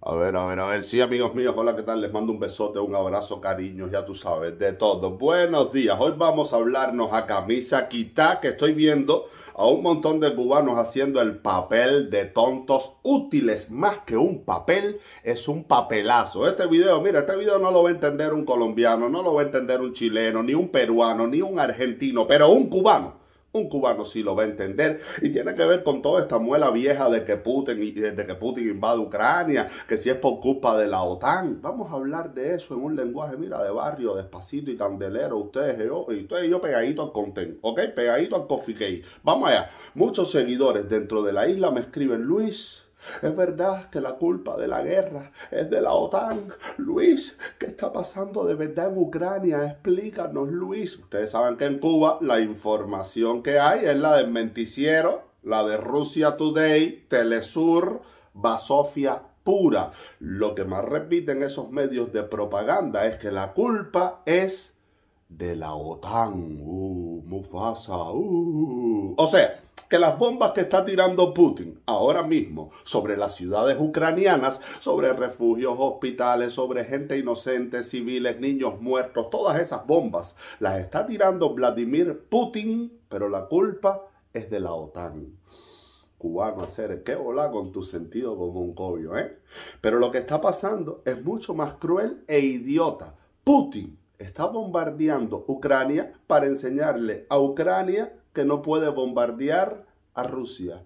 A ver, a ver, a ver. Sí, amigos míos, hola, ¿qué tal? Les mando un besote, un abrazo, cariño, ya tú sabes, de todo. Buenos días, hoy vamos a hablarnos a camisa quitá que estoy viendo a un montón de cubanos haciendo el papel de tontos útiles. Más que un papel, es un papelazo. Este video, mira, este video no lo va a entender un colombiano, no lo va a entender un chileno, ni un peruano, ni un argentino, pero un cubano un cubano sí lo va a entender y tiene que ver con toda esta muela vieja de que Putin, de que Putin invade Ucrania, que si es por culpa de la OTAN. Vamos a hablar de eso en un lenguaje, mira, de barrio, despacito y candelero, ustedes y yo, yo pegadito al content, ¿ok? Pegadito al coffee cake. Vamos allá. Muchos seguidores dentro de la isla me escriben, Luis, es verdad que la culpa de la guerra es de la OTAN. Luis, ¿qué está pasando de verdad en Ucrania? Explícanos, Luis. Ustedes saben que en Cuba la información que hay es la del menticiero, la de Rusia Today, Telesur, Basofia pura. Lo que más repiten esos medios de propaganda es que la culpa es de la OTAN. Uh, Mufasa. Uh. O sea, que las bombas que está tirando Putin ahora mismo sobre las ciudades ucranianas, sobre refugios, hospitales, sobre gente inocente, civiles, niños muertos, todas esas bombas las está tirando Vladimir Putin, pero la culpa es de la OTAN cubano hacer que volá con tu sentido como un cobio, ¿eh? Pero lo que está pasando es mucho más cruel e idiota. Putin está bombardeando Ucrania para enseñarle a Ucrania que no puede bombardear a Rusia.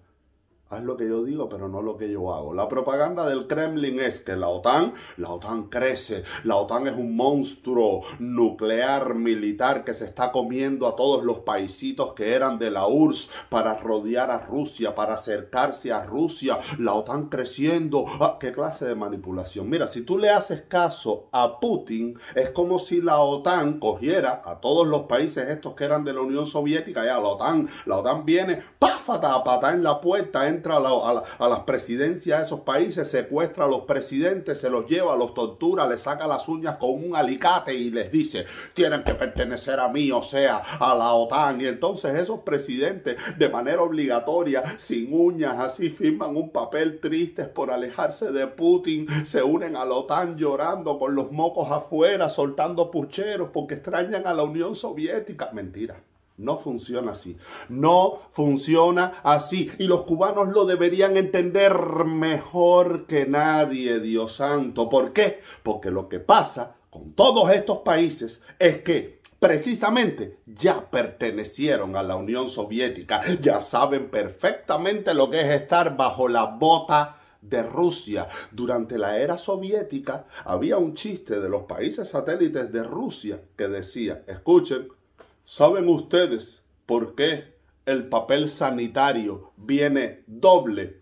Haz lo que yo digo, pero no lo que yo hago. La propaganda del Kremlin es que la OTAN, la OTAN crece, la OTAN es un monstruo nuclear militar que se está comiendo a todos los paisitos que eran de la URSS para rodear a Rusia, para acercarse a Rusia, la OTAN creciendo. Ah, ¡Qué clase de manipulación! Mira, si tú le haces caso a Putin, es como si la OTAN cogiera a todos los países estos que eran de la Unión Soviética, ya la OTAN, la OTAN viene, páfata a en la puerta, entra a, las presidencias de esos países, secuestra a los presidentes, se los lleva, los tortura, les saca las uñas con un alicate y les dice, tienen que pertenecer a mí, o sea, a la OTAN. Y entonces esos presidentes de manera obligatoria, sin uñas, así firman un papel triste por alejarse de Putin, se unen a la OTAN llorando con los mocos afuera, soltando pucheros porque extrañan a la Unión Soviética. Mentira. No funciona así. No funciona así. Y los cubanos lo deberían entender mejor que nadie, Dios santo. ¿Por qué? Porque lo que pasa con todos estos países es que precisamente ya pertenecieron a la Unión Soviética. Ya saben perfectamente lo que es estar bajo la bota de Rusia. Durante la era soviética había un chiste de los países satélites de Rusia que decía, escuchen, ¿Saben ustedes por qué el papel sanitario viene doble?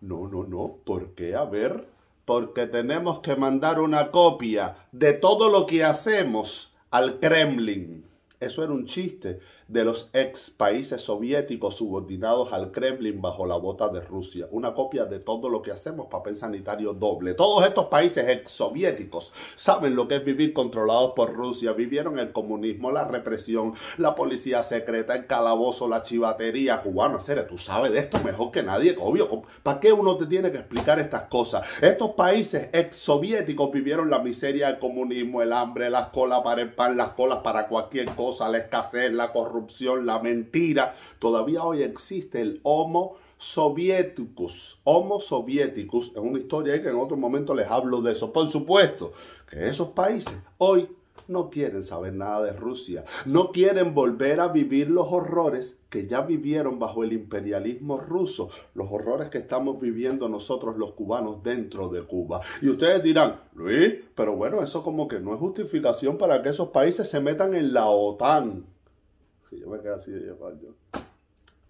No, no, no, ¿por qué? A ver, porque tenemos que mandar una copia de todo lo que hacemos al Kremlin. Eso era un chiste de los ex países soviéticos subordinados al Kremlin bajo la bota de Rusia. Una copia de todo lo que hacemos, papel sanitario doble. Todos estos países ex soviéticos saben lo que es vivir controlados por Rusia. Vivieron el comunismo, la represión, la policía secreta, el calabozo, la chivatería cubano Serio, tú sabes de esto mejor que nadie, obvio. ¿Para qué uno te tiene que explicar estas cosas? Estos países ex soviéticos vivieron la miseria, el comunismo, el hambre, las colas para el pan, las colas para cualquier cosa, la escasez, la corrupción la mentira. Todavía hoy existe el Homo sovieticus Homo soviéticos, es una historia que en otro momento les hablo de eso. Por supuesto que esos países hoy no quieren saber nada de Rusia, no quieren volver a vivir los horrores que ya vivieron bajo el imperialismo ruso, los horrores que estamos viviendo nosotros los cubanos dentro de Cuba. Y ustedes dirán, Luis, pero bueno, eso como que no es justificación para que esos países se metan en la OTAN. figlio, magari io voglio.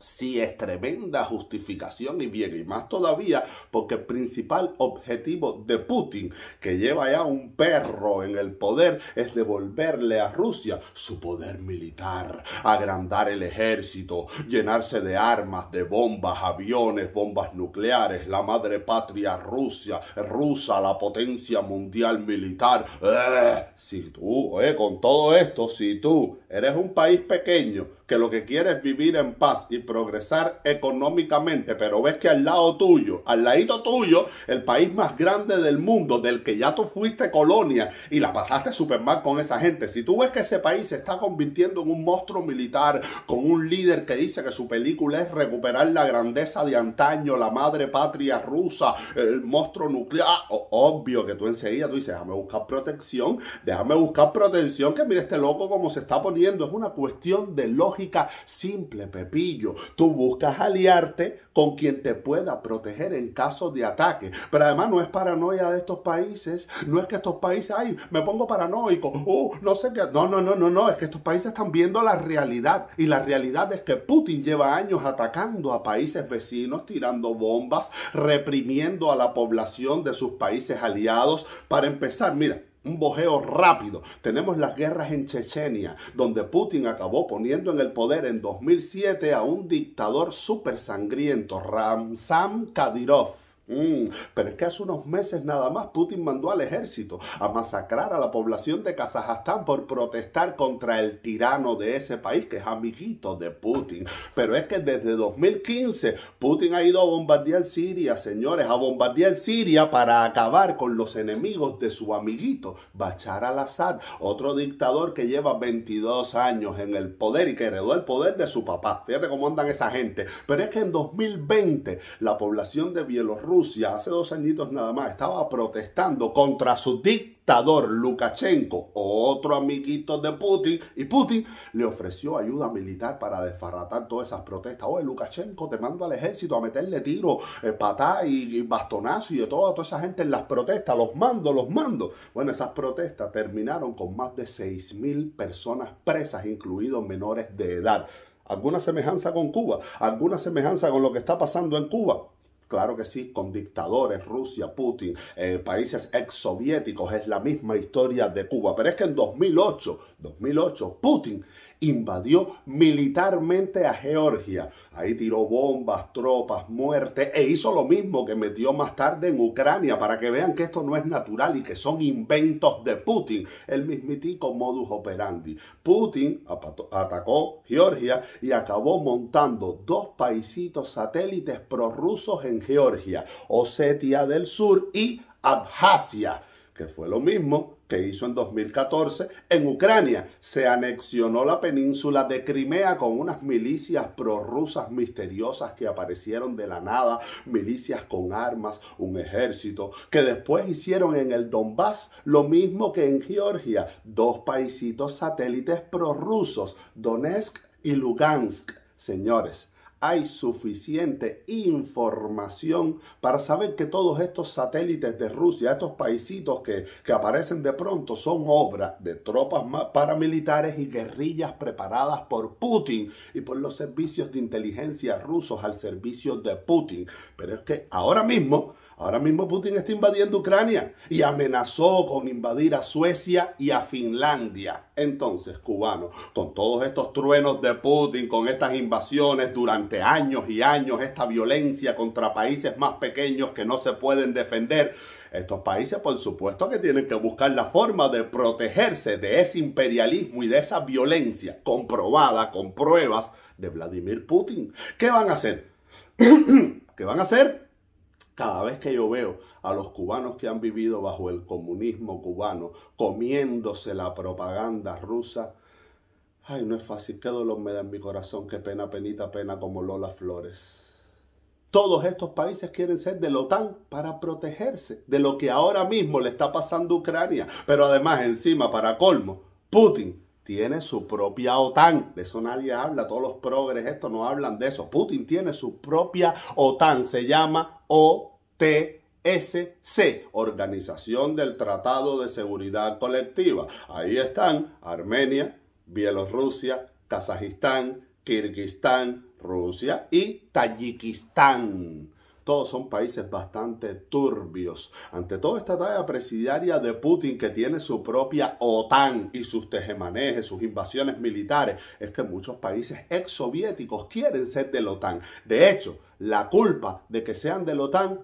Sí, es tremenda justificación y bien, y más todavía porque el principal objetivo de Putin, que lleva ya un perro en el poder, es devolverle a Rusia su poder militar, agrandar el ejército, llenarse de armas, de bombas, aviones, bombas nucleares, la madre patria Rusia, rusa, la potencia mundial militar. ¡Eh! Si tú, eh, con todo esto, si tú eres un país pequeño, que lo que quiere es vivir en paz y progresar económicamente, pero ves que al lado tuyo, al ladito tuyo, el país más grande del mundo, del que ya tú fuiste colonia y la pasaste súper mal con esa gente, si tú ves que ese país se está convirtiendo en un monstruo militar, con un líder que dice que su película es recuperar la grandeza de antaño, la madre patria rusa, el monstruo nuclear, ah, obvio que tú enseguida tú dices, déjame buscar protección, déjame buscar protección, que mire este loco como se está poniendo, es una cuestión de lógica Simple, Pepillo. Tú buscas aliarte con quien te pueda proteger en caso de ataque. Pero además no es paranoia de estos países. No es que estos países, ay, me pongo paranoico. Uh, no sé qué. No, no, no, no, no. Es que estos países están viendo la realidad. Y la realidad es que Putin lleva años atacando a países vecinos, tirando bombas, reprimiendo a la población de sus países aliados. Para empezar, mira un bojeo rápido. Tenemos las guerras en Chechenia, donde Putin acabó poniendo en el poder en 2007 a un dictador súper sangriento, Ramzan Kadyrov Mm, pero es que hace unos meses nada más Putin mandó al ejército a masacrar a la población de Kazajstán por protestar contra el tirano de ese país que es amiguito de Putin. Pero es que desde 2015 Putin ha ido a bombardear Siria, señores, a bombardear Siria para acabar con los enemigos de su amiguito Bachar al-Assad, otro dictador que lleva 22 años en el poder y que heredó el poder de su papá. Fíjate cómo andan esa gente. Pero es que en 2020 la población de Bielorrusia Rusia hace dos añitos nada más estaba protestando contra su dictador Lukashenko, otro amiguito de Putin, y Putin le ofreció ayuda militar para desfarratar todas esas protestas. Oye, Lukashenko, te mando al ejército a meterle tiro, eh, patá y, bastonazo y de todo. toda esa gente en las protestas, los mando, los mando. Bueno, esas protestas terminaron con más de 6.000 personas presas, incluidos menores de edad. ¿Alguna semejanza con Cuba? ¿Alguna semejanza con lo que está pasando en Cuba? Claro que sí, con dictadores, Rusia, Putin, países eh, países exsoviéticos, es la misma historia de Cuba. Pero es que en 2008, 2008, Putin invadió militarmente a Georgia. Ahí tiró bombas, tropas, muerte e hizo lo mismo que metió más tarde en Ucrania para que vean que esto no es natural y que son inventos de Putin, el mismitico modus operandi. Putin atacó Georgia y acabó montando dos paisitos satélites prorrusos en Georgia, Osetia del Sur y Abjasia, que fue lo mismo que hizo en 2014 en Ucrania. Se anexionó la península de Crimea con unas milicias prorrusas misteriosas que aparecieron de la nada, milicias con armas, un ejército, que después hicieron en el Donbass lo mismo que en Georgia, dos paisitos satélites prorrusos, Donetsk y Lugansk. Señores, hay suficiente información para saber que todos estos satélites de Rusia, estos paisitos que, que aparecen de pronto, son obra de tropas paramilitares y guerrillas preparadas por Putin y por los servicios de inteligencia rusos al servicio de Putin. Pero es que ahora mismo Ahora mismo Putin está invadiendo Ucrania y amenazó con invadir a Suecia y a Finlandia. Entonces, cubanos, con todos estos truenos de Putin, con estas invasiones durante años y años, esta violencia contra países más pequeños que no se pueden defender, estos países, por supuesto, que tienen que buscar la forma de protegerse de ese imperialismo y de esa violencia comprobada con pruebas de Vladimir Putin. ¿Qué van a hacer? ¿Qué van a hacer? Cada vez que yo veo a los cubanos que han vivido bajo el comunismo cubano comiéndose la propaganda rusa, ay, no es fácil, qué dolor me da en mi corazón, qué pena, penita, pena como Lola Flores. Todos estos países quieren ser de la OTAN para protegerse de lo que ahora mismo le está pasando a Ucrania. Pero además, encima, para colmo, Putin tiene su propia OTAN. De eso nadie habla. Todos los progres Esto no hablan de eso. Putin tiene su propia OTAN. Se llama OTSC, Organización del Tratado de Seguridad Colectiva. Ahí están Armenia, Bielorrusia, Kazajistán, Kirguistán, Rusia y Tayikistán. Todos son países bastante turbios. Ante toda esta talla presidiaria de Putin que tiene su propia OTAN y sus tejemanejes, sus invasiones militares, es que muchos países exsoviéticos quieren ser de la OTAN. De hecho, la culpa de que sean de la OTAN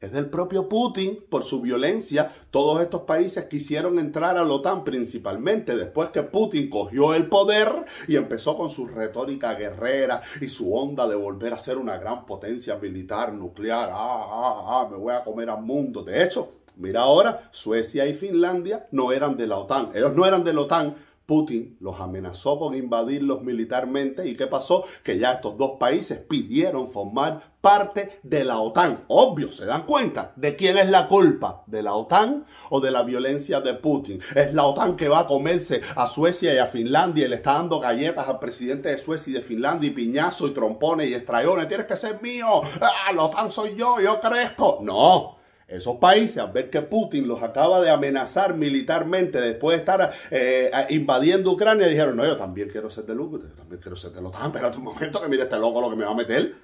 es del propio Putin por su violencia. Todos estos países quisieron entrar a la OTAN principalmente después que Putin cogió el poder y empezó con su retórica guerrera y su onda de volver a ser una gran potencia militar nuclear. Ah, ah, ah, me voy a comer al mundo. De hecho, mira ahora, Suecia y Finlandia no eran de la OTAN. Ellos no eran de la OTAN Putin los amenazó con invadirlos militarmente y ¿qué pasó? Que ya estos dos países pidieron formar parte de la OTAN. Obvio, se dan cuenta de quién es la culpa, de la OTAN o de la violencia de Putin. Es la OTAN que va a comerse a Suecia y a Finlandia y le está dando galletas al presidente de Suecia y de Finlandia y piñazo y trompones y estrayones. Tienes que ser mío, ¡Ah, la OTAN soy yo, yo crezco. No, esos países, al ver que Putin los acaba de amenazar militarmente después de estar eh, invadiendo Ucrania, dijeron, no, yo también quiero ser de Lugo, también quiero ser de OTAN, Espera un momento que mire este loco lo que me va a meter.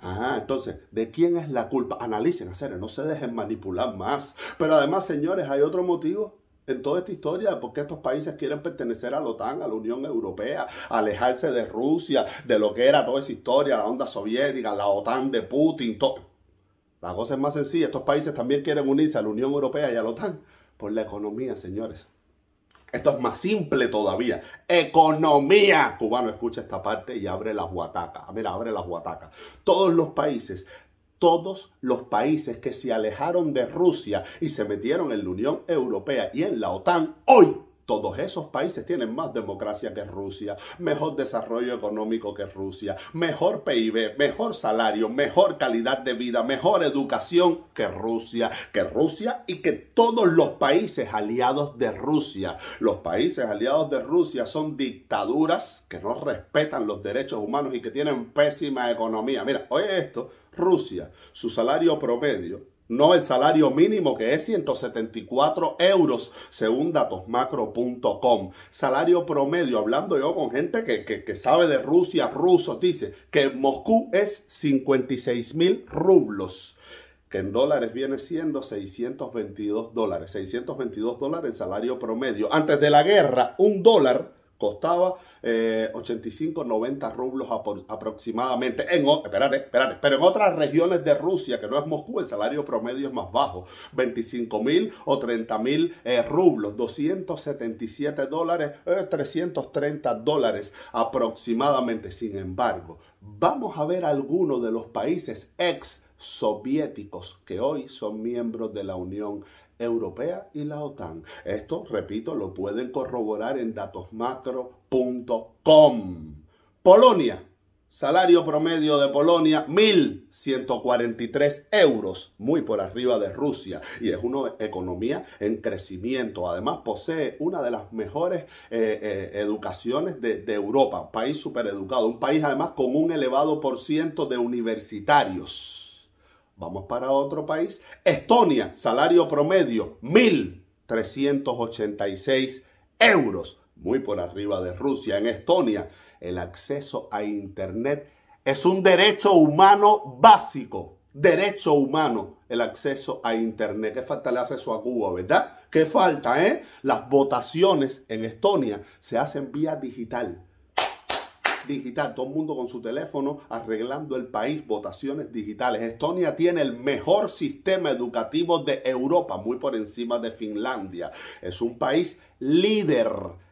Ajá, entonces, ¿de quién es la culpa? Analicen, hacer, no se dejen manipular más. Pero además, señores, hay otro motivo en toda esta historia de por qué estos países quieren pertenecer a la OTAN, a la Unión Europea, alejarse de Rusia, de lo que era toda esa historia, la onda soviética, la OTAN de Putin, todo. La cosa es más sencilla. Estos países también quieren unirse a la Unión Europea y a la OTAN por la economía, señores. Esto es más simple todavía. Economía. Cubano, escucha esta parte y abre las guatacas. Ah, mira, abre la guatacas. Todos los países, todos los países que se alejaron de Rusia y se metieron en la Unión Europea y en la OTAN, hoy todos esos países tienen más democracia que Rusia, mejor desarrollo económico que Rusia, mejor PIB, mejor salario, mejor calidad de vida, mejor educación que Rusia, que Rusia y que todos los países aliados de Rusia. Los países aliados de Rusia son dictaduras que no respetan los derechos humanos y que tienen pésima economía. Mira, oye esto, Rusia, su salario promedio no el salario mínimo que es 174 euros según datosmacro.com. Salario promedio, hablando yo con gente que, sabe de Rusia, ruso, dice que Moscú es 56 mil rublos que en dólares viene siendo 622 dólares. 622 dólares el salario promedio. Antes de la guerra, un dólar costaba 85, eh, 90 rublos aproximadamente. En, pero en otras regiones de Rusia, que no es Moscú, el salario promedio es más bajo, 25 mil o 30 mil eh, rublos, 277 dólares, 330 eh, dólares aproximadamente. Sin embargo, vamos a ver algunos de los países ex soviéticos que hoy son miembros de la Unión Europea y la OTAN. Esto, repito, lo pueden corroborar en datosmacro.com. Polonia. Salario promedio de Polonia, 1.143 euros, muy por arriba de Rusia. Y es una economía en crecimiento. Además, posee una de las mejores eh, eh, educaciones de, Europa. Un país supereducado. Un país, además, con un elevado por ciento de universitarios. Vamos para otro país. Estonia, salario promedio 1.386 euros, muy por arriba de Rusia. En Estonia, el acceso a Internet es un derecho humano básico. Derecho humano, el acceso a Internet. ¿Qué falta le hace a Cuba, verdad? ¿Qué falta, eh? Las votaciones en Estonia se hacen vía digital digital, todo el mundo con su teléfono arreglando el país, votaciones digitales. Estonia tiene el mejor sistema educativo de Europa, muy por encima de Finlandia. Es un país líder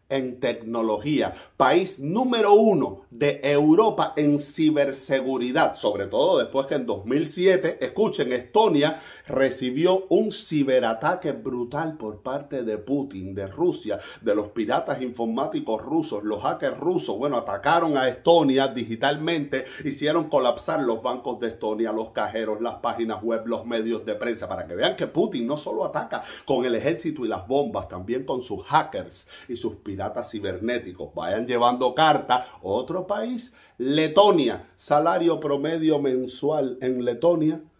en tecnología, país número uno de Europa en ciberseguridad, sobre todo después que en 2007, escuchen, Estonia recibió un ciberataque brutal por parte de Putin, de Rusia, de los piratas informáticos rusos, los hackers rusos. Bueno, atacaron a Estonia digitalmente, hicieron colapsar los bancos de Estonia, los cajeros, las páginas web, los medios de prensa, para que vean que Putin no solo ataca con el ejército y las bombas, también con sus hackers y sus piratas cibernéticos. Vayan llevando carta. Otro país, Letonia, salario promedio mensual en Letonia.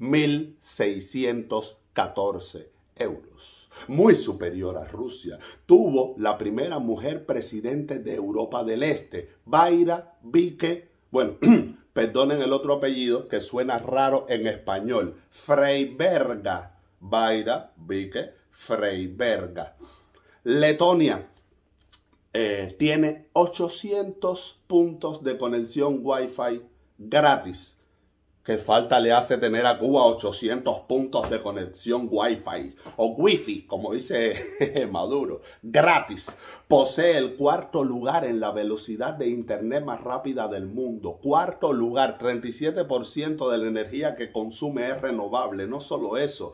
1.614 euros. Muy superior a Rusia. Tuvo la primera mujer presidente de Europa del Este, Baira Vique, bueno, perdonen el otro apellido que suena raro en español, Freiberga. Baira Vique Freiberga. Letonia eh, tiene 800 puntos de conexión Wi-Fi gratis que falta le hace tener a Cuba 800 puntos de conexión Wi-Fi o Wi-Fi, como dice Maduro, gratis. Posee el cuarto lugar en la velocidad de Internet más rápida del mundo. Cuarto lugar, 37% de la energía que consume es renovable. No solo eso.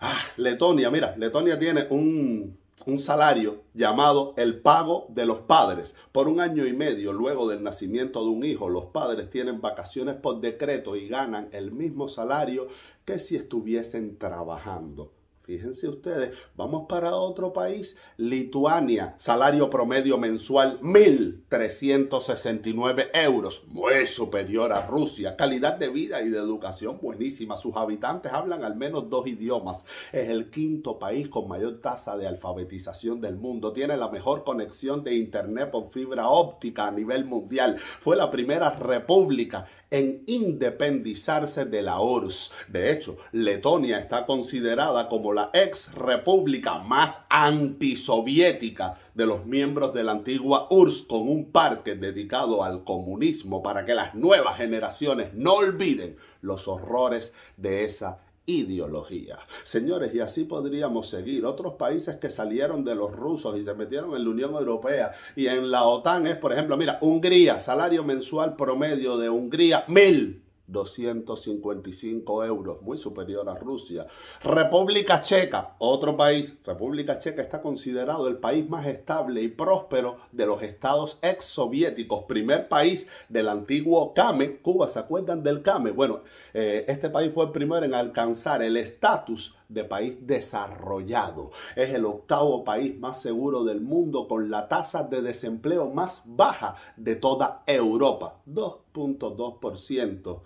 Ah, Letonia, mira, Letonia tiene un, un salario llamado el pago de los padres. Por un año y medio luego del nacimiento de un hijo, los padres tienen vacaciones por decreto y ganan el mismo salario que si estuviesen trabajando. Fíjense ustedes, vamos para otro país, Lituania, salario promedio mensual 1.369 euros, muy superior a Rusia, calidad de vida y de educación buenísima, sus habitantes hablan al menos dos idiomas, es el quinto país con mayor tasa de alfabetización del mundo, tiene la mejor conexión de internet por fibra óptica a nivel mundial, fue la primera república en independizarse de la URSS. De hecho, Letonia está considerada como la ex república más antisoviética de los miembros de la antigua URSS con un parque dedicado al comunismo para que las nuevas generaciones no olviden los horrores de esa ideología. Señores, y así podríamos seguir. Otros países que salieron de los rusos y se metieron en la Unión Europea y en la OTAN es, por ejemplo, mira, Hungría, salario mensual promedio de Hungría, mil. 255 euros, muy superior a Rusia. República Checa, otro país. República Checa está considerado el país más estable y próspero de los estados exsoviéticos, primer país del antiguo CAME. Cuba, ¿se acuerdan del CAME? Bueno, eh, este país fue el primero en alcanzar el estatus de país desarrollado. Es el octavo país más seguro del mundo con la tasa de desempleo más baja de toda Europa, 2.2%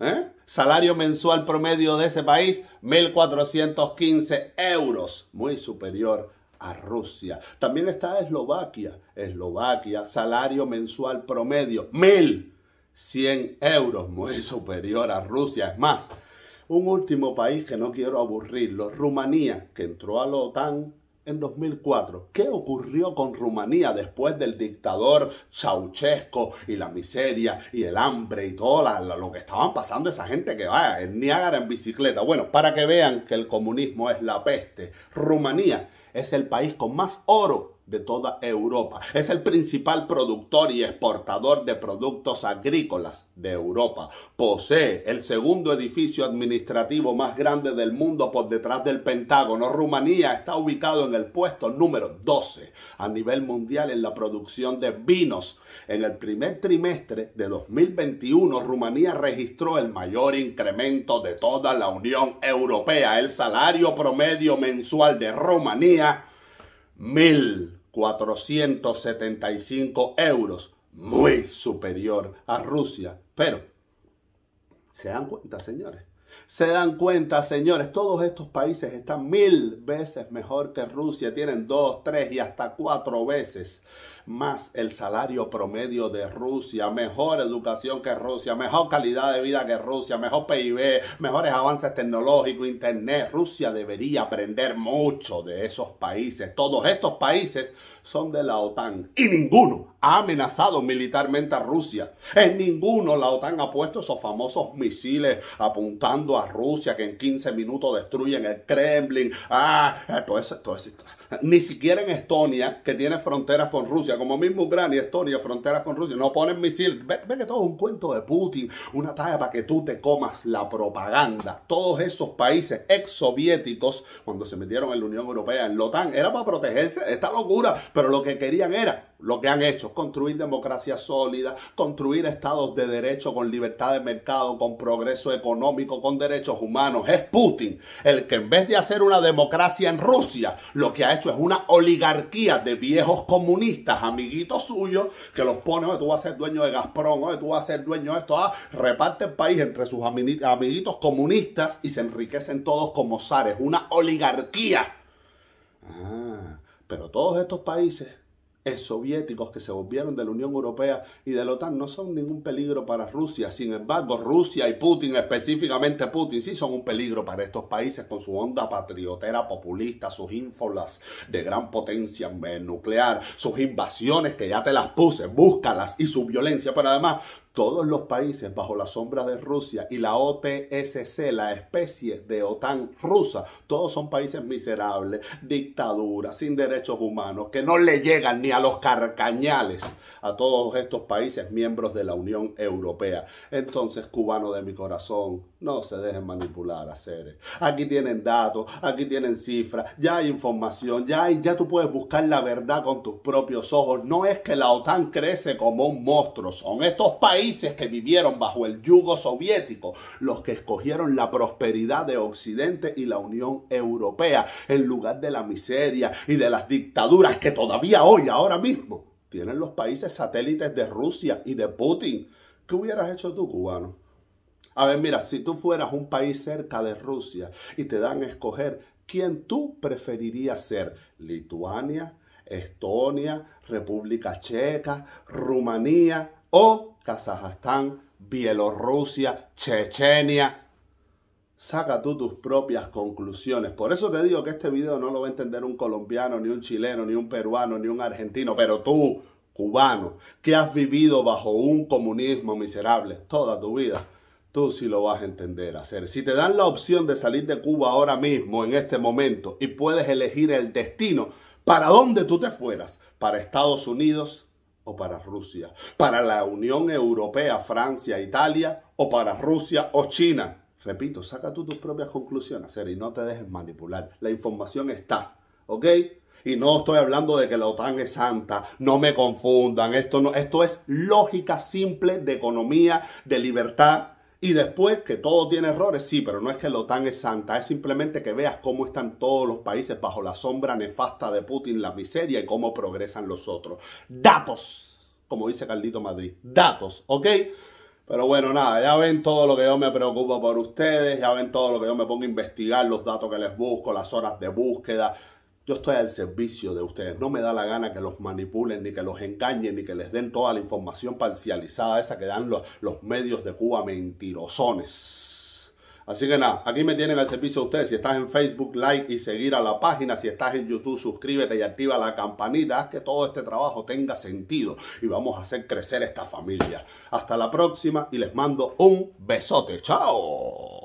¿Eh? Salario mensual promedio de ese país, 1.415 euros, muy superior a Rusia. También está Eslovaquia. Eslovaquia, salario mensual promedio, 1.100 euros, muy superior a Rusia. Es más, un último país que no quiero aburrirlo, Rumanía, que entró a la OTAN en 2004. ¿Qué ocurrió con Rumanía después del dictador Ceausescu y la miseria y el hambre y todo lo que estaban pasando esa gente que va en Niágara en bicicleta? Bueno, para que vean que el comunismo es la peste, Rumanía es el país con más oro de toda Europa. Es el principal productor y exportador de productos agrícolas de Europa. Posee el segundo edificio administrativo más grande del mundo por detrás del Pentágono. Rumanía está ubicado en el puesto número 12 a nivel mundial en la producción de vinos. En el primer trimestre de 2021, Rumanía registró el mayor incremento de toda la Unión Europea. El salario promedio mensual de Rumanía, 1.000. 475 euros, muy superior a Rusia. Pero, ¿se dan cuenta, señores? se dan cuenta, señores, todos estos países están mil veces mejor que Rusia, tienen dos, tres y hasta cuatro veces más el salario promedio de Rusia, mejor educación que Rusia, mejor calidad de vida que Rusia, mejor PIB, mejores avances tecnológicos, Internet. Rusia debería aprender mucho de esos países. Todos estos países son de la OTAN y ninguno ha amenazado militarmente a Rusia. En ninguno la OTAN ha puesto esos famosos misiles apuntando a Rusia que en 15 minutos destruyen el Kremlin. Ah, todo eso, todo eso, ni siquiera en Estonia, que tiene fronteras con Rusia, como mismo Ucrania, Estonia, fronteras con Rusia, no ponen misil. Ve, que todo es un cuento de Putin, una talla para que tú te comas la propaganda. Todos esos países ex-soviéticos cuando se metieron en la Unión Europea, en la OTAN, era para protegerse esta locura, pero lo que querían era lo que han hecho, construir democracia sólida, construir estados de derecho con libertad de mercado, con progreso económico, con derechos humanos. Es Putin el que en vez de hacer una democracia en Rusia, lo que ha es una oligarquía de viejos comunistas, amiguitos suyos, que los pone, oye, tú vas a ser dueño de Gazprom, oye, tú vas a ser dueño de esto, ah, reparte el país entre sus amiguitos comunistas y se enriquecen todos como zares, una oligarquía. Ah, pero todos estos países soviéticos que se volvieron de la Unión Europea y de la OTAN no son ningún peligro para Rusia. Sin embargo, Rusia y Putin, específicamente Putin, sí son un peligro para estos países con su onda patriotera populista, sus ínfolas de gran potencia nuclear, sus invasiones que ya te las puse, búscalas y su violencia. Pero además, todos los países bajo la sombra de Rusia y la OTSC, la especie de OTAN rusa, todos son países miserables, dictaduras, sin derechos humanos, que no le llegan ni a los carcañales a todos estos países miembros de la Unión Europea. Entonces, cubano de mi corazón, no se dejen manipular a Aquí tienen datos, aquí tienen cifras, ya hay información, ya, ya tú puedes buscar la verdad con tus propios ojos. No es que la OTAN crece como un monstruo, son estos países que vivieron bajo el yugo soviético los que escogieron la prosperidad de Occidente y la Unión Europea en lugar de la miseria y de las dictaduras que todavía hoy, ahora mismo, tienen los países satélites de Rusia y de Putin. ¿Qué hubieras hecho tú, cubano? A ver, mira, si tú fueras un país cerca de Rusia y te dan a escoger quién tú preferirías ser, Lituania, Estonia, República Checa, Rumanía o Kazajstán, Bielorrusia, Chechenia. Saca tú tus propias conclusiones. Por eso te digo que este video no lo va a entender un colombiano, ni un chileno, ni un peruano, ni un argentino, pero tú, cubano, que has vivido bajo un comunismo miserable toda tu vida tú sí lo vas a entender hacer. Si te dan la opción de salir de Cuba ahora mismo, en este momento, y puedes elegir el destino para dónde tú te fueras, para Estados Unidos o para Rusia, para la Unión Europea, Francia, Italia, o para Rusia o China. Repito, saca tú tus propias conclusiones, hacer y no te dejes manipular. La información está, ¿ok? Y no estoy hablando de que la OTAN es santa, no me confundan, esto, no, esto es lógica simple de economía, de libertad y después que todo tiene errores, sí, pero no es que la OTAN es santa, es simplemente que veas cómo están todos los países bajo la sombra nefasta de Putin, la miseria y cómo progresan los otros. Datos, como dice Carlito Madrid, datos, ¿ok? Pero bueno, nada, ya ven todo lo que yo me preocupo por ustedes, ya ven todo lo que yo me pongo a investigar, los datos que les busco, las horas de búsqueda, yo estoy al servicio de ustedes. No me da la gana que los manipulen, ni que los engañen, ni que les den toda la información parcializada esa que dan los, los medios de Cuba mentirosones. Así que nada, aquí me tienen al servicio de ustedes. Si estás en Facebook, like y seguir a la página. Si estás en YouTube, suscríbete y activa la campanita. Haz que todo este trabajo tenga sentido y vamos a hacer crecer esta familia. Hasta la próxima y les mando un besote. Chao.